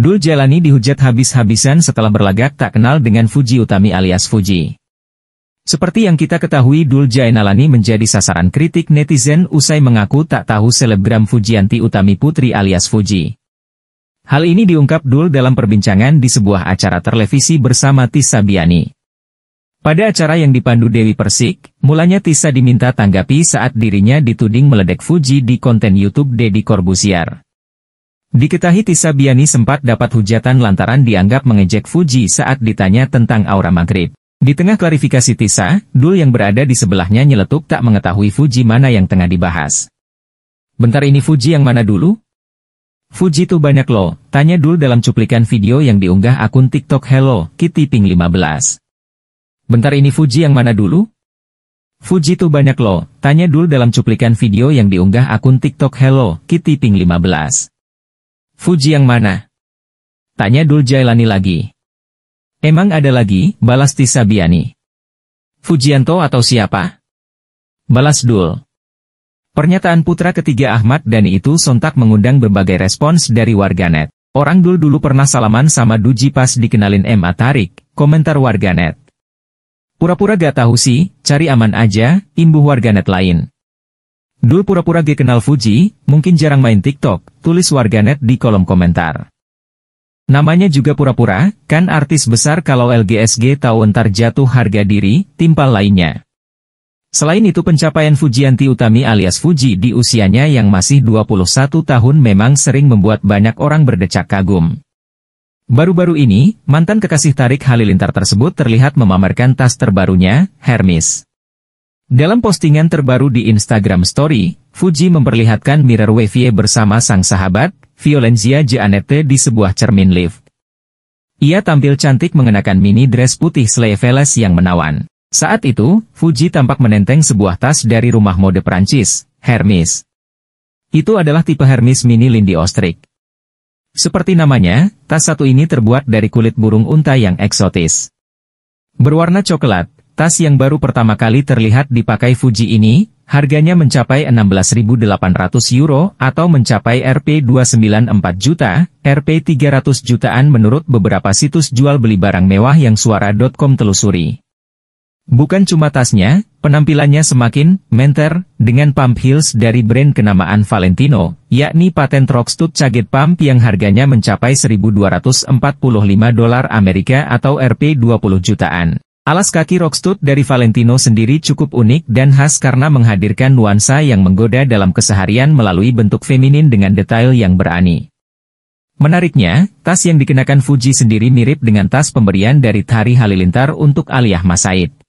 Dul Jalani dihujat habis-habisan setelah berlagak tak kenal dengan Fuji Utami alias Fuji. Seperti yang kita ketahui Dul Jainalani menjadi sasaran kritik netizen usai mengaku tak tahu selebgram Fujianti Utami Putri alias Fuji. Hal ini diungkap Dul dalam perbincangan di sebuah acara televisi bersama Tisa Biani. Pada acara yang dipandu Dewi Persik, mulanya Tisa diminta tanggapi saat dirinya dituding meledek Fuji di konten YouTube Deddy Corbusier. Diketahui Tisa Biani sempat dapat hujatan lantaran dianggap mengejek Fuji saat ditanya tentang aura maghrib. Di tengah klarifikasi Tisa, Dul yang berada di sebelahnya nyeletuk tak mengetahui Fuji mana yang tengah dibahas. Bentar ini Fuji yang mana dulu? Fuji tuh banyak loh, tanya Dul dalam cuplikan video yang diunggah akun TikTok Hello, Kitty Pink 15. Bentar ini Fuji yang mana dulu? Fuji tuh banyak loh, tanya Dul dalam cuplikan video yang diunggah akun TikTok Hello, Kitty Pink 15. Fuji yang mana? Tanya Dul Jailani lagi. Emang ada lagi, balas Tisa Biani. Fujianto atau siapa? Balas Dul. Pernyataan putra ketiga Ahmad dan itu sontak mengundang berbagai respons dari warganet. Orang Dul dulu pernah salaman sama Duji pas dikenalin M. Atarik, komentar warganet. Pura-pura gak tahu sih, cari aman aja, imbuh warganet lain. Dul pura-pura G kenal Fuji, mungkin jarang main TikTok, tulis warganet di kolom komentar. Namanya juga pura-pura, kan artis besar kalau LGSG tahu entar jatuh harga diri, timpal lainnya. Selain itu pencapaian Fujianti Utami alias Fuji di usianya yang masih 21 tahun memang sering membuat banyak orang berdecak kagum. Baru-baru ini, mantan kekasih Tarik Halilintar tersebut terlihat memamerkan tas terbarunya, Hermes. Dalam postingan terbaru di Instagram Story, Fuji memperlihatkan Mirror wave bersama sang sahabat, Violenzia Jeanette di sebuah cermin lift. Ia tampil cantik mengenakan mini dress putih sleeveless yang menawan. Saat itu, Fuji tampak menenteng sebuah tas dari rumah mode Perancis, Hermes. Itu adalah tipe Hermes mini Lindy Ostrich. Seperti namanya, tas satu ini terbuat dari kulit burung unta yang eksotis. Berwarna coklat, Tas yang baru pertama kali terlihat dipakai Fuji ini, harganya mencapai 16.800 euro atau mencapai Rp 294 juta, Rp 300 jutaan menurut beberapa situs jual beli barang mewah yang suara.com telusuri. Bukan cuma tasnya, penampilannya semakin menter dengan pump heels dari brand kenamaan Valentino, yakni patent rockstud Caget Pump yang harganya mencapai 1.245 dolar Amerika atau Rp 20 jutaan. Alas kaki rockstud dari Valentino sendiri cukup unik dan khas karena menghadirkan nuansa yang menggoda dalam keseharian melalui bentuk feminin dengan detail yang berani. Menariknya, tas yang dikenakan Fuji sendiri mirip dengan tas pemberian dari Tari Halilintar untuk Aliyah Masaid.